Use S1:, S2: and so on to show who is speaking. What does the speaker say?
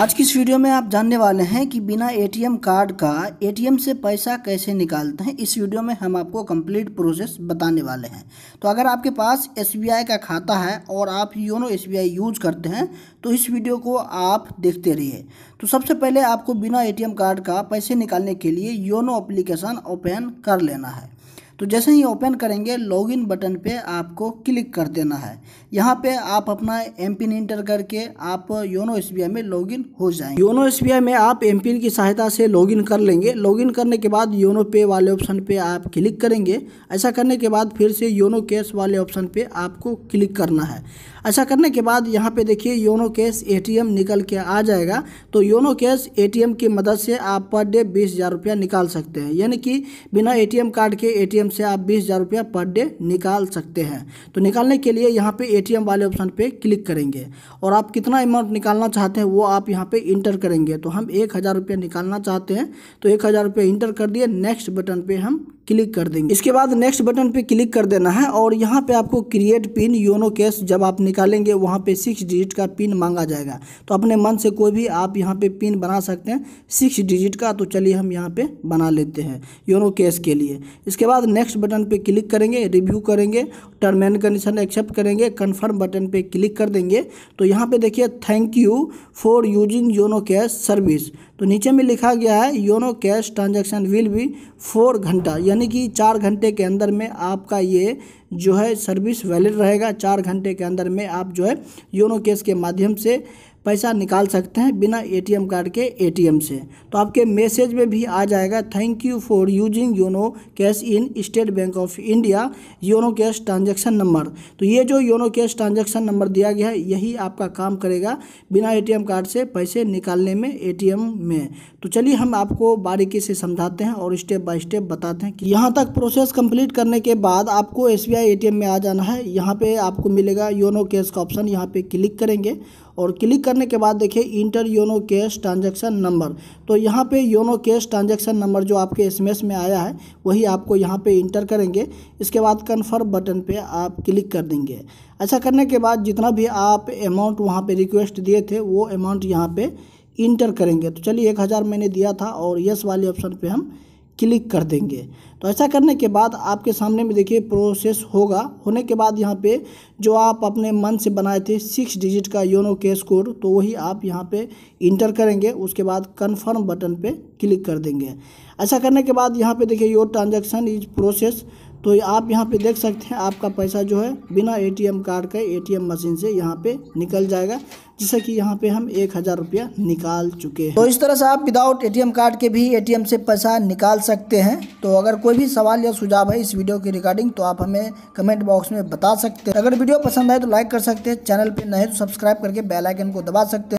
S1: आज की इस वीडियो में आप जानने वाले हैं कि बिना एटीएम कार्ड का एटीएम से पैसा कैसे निकालते हैं इस वीडियो में हम आपको कंप्लीट प्रोसेस बताने वाले हैं तो अगर आपके पास एसबीआई का खाता है और आप योनो एसबीआई यूज करते हैं तो इस वीडियो को आप देखते रहिए तो सबसे पहले आपको बिना ए कार्ड का पैसे निकालने के लिए योनो अप्लीकेशन ओपन कर लेना है तो जैसे ही ओपन करेंगे लॉगिन बटन पे आपको क्लिक कर देना है यहाँ पे आप अपना एम पिन इंटर करके आप योनो एस में लॉगिन हो जाएंगे योनो एस में आप एम पिन की सहायता से लॉगिन कर लेंगे लॉगिन करने के बाद योनो पे वाले ऑप्शन पे आप क्लिक करेंगे ऐसा करने के बाद फिर से योनो कैश वाले ऑप्शन पे आपको क्लिक करना है ऐसा अच्छा, करने के बाद यहाँ पे देखिए योनो कैश एटीएम निकल के आ जाएगा तो योनो कैश एटीएम की मदद से आप पर डे बीस हज़ार रुपया निकाल सकते हैं यानी कि बिना एटीएम कार्ड के एटीएम से आप बीस हज़ार रुपया पर डे निकाल सकते हैं तो निकालने के लिए यहाँ पे एटीएम वाले ऑप्शन पे क्लिक करेंगे और आप कितना अमाउंट निकालना चाहते हैं वो आप यहाँ पर इंटर करेंगे तो हम एक हज़ार रुपया निकालना चाहते हैं तो एक हज़ार रुपया इंटर कर दिए नेक्स्ट बटन पर हम क्लिक कर देंगे इसके बाद नेक्स्ट बटन पे क्लिक कर देना है और यहाँ पे आपको क्रिएट पिन योनो कैश जब आप निकालेंगे वहाँ पे सिक्स डिजिट का पिन मांगा जाएगा तो अपने मन से कोई भी आप यहाँ पे पिन बना सकते हैं सिक्स डिजिट का तो चलिए हम यहाँ पे बना लेते हैं योनो कैश के लिए इसके बाद नेक्स्ट बटन पर क्लिक करेंगे रिव्यू करेंगे टर्म एंड कंडीशन एक्सेप्ट करेंगे कन्फर्म बटन पर क्लिक कर देंगे तो यहाँ पर देखिए thank you for using YONO cash service तो नीचे में लिखा गया है YONO cash transaction will be four घंटा यानी कि चार घंटे के अंदर में आपका ये जो है सर्विस वैलिड रहेगा चार घंटे के अंदर में आप जो है योनो कैश के माध्यम से पैसा निकाल सकते हैं बिना एटीएम कार्ड के एटीएम से तो आपके मैसेज में भी आ जाएगा thank you for using YONO cash in State Bank of India YONO cash transaction number तो ये जो योनो कैश ट्रांजेक्शन नंबर दिया गया है यही आपका काम करेगा बिना एटीएम कार्ड से पैसे निकालने में ए में तो चलिए हम आपको बारीकी से समझाते हैं और स्टेप बाई स्टेप बताते हैं कि यहाँ तक प्रोसेस कंप्लीट करने के बाद आपको एस बी में आ जाना है यहाँ पे आपको मिलेगा योनो कैश का ऑप्शन यहाँ पे क्लिक करेंगे और क्लिक करने के बाद देखिए enter YONO cash transaction number तो यहाँ पे योनो कैश ट्रांजेक्शन नंबर जो आपके एसएमएस में आया है वही आपको यहाँ पे इंटर करेंगे इसके बाद कन्फर्म बटन पे आप क्लिक कर देंगे ऐसा करने के बाद जितना भी आप अमाउंट वहाँ पर रिक्वेस्ट दिए थे वो अमाउंट यहाँ पर इंटर करेंगे तो चलिए एक हज़ार मैंने दिया था और यस वाले ऑप्शन पर हम क्लिक कर देंगे तो ऐसा करने के बाद आपके सामने में देखिए प्रोसेस होगा होने के बाद यहाँ पे जो आप अपने मन से बनाए थे सिक्स डिजिट का योनो कैश कोड तो वही आप यहाँ पे इंटर करेंगे उसके बाद कन्फर्म बटन पे क्लिक कर देंगे ऐसा करने के बाद यहाँ पे देखिए योर ट्रांजेक्शन इज प्रोसेस तो आप यहाँ पे देख सकते हैं आपका पैसा जो है बिना एटीएम कार्ड के एटीएम मशीन से यहाँ पे निकल जाएगा जिससे कि यहाँ पे हम एक हज़ार रुपया निकाल चुके हैं तो इस तरह से आप विदाउट एटीएम कार्ड के भी एटीएम से पैसा निकाल सकते हैं तो अगर कोई भी सवाल या सुझाव है इस वीडियो के रिगार्डिंग तो आप हमें कमेंट बॉक्स में बता सकते हैं अगर वीडियो पसंद आए तो लाइक कर सकते हैं चैनल पर नए तो सब्सक्राइब करके बेलाइकन को दबा सकते हैं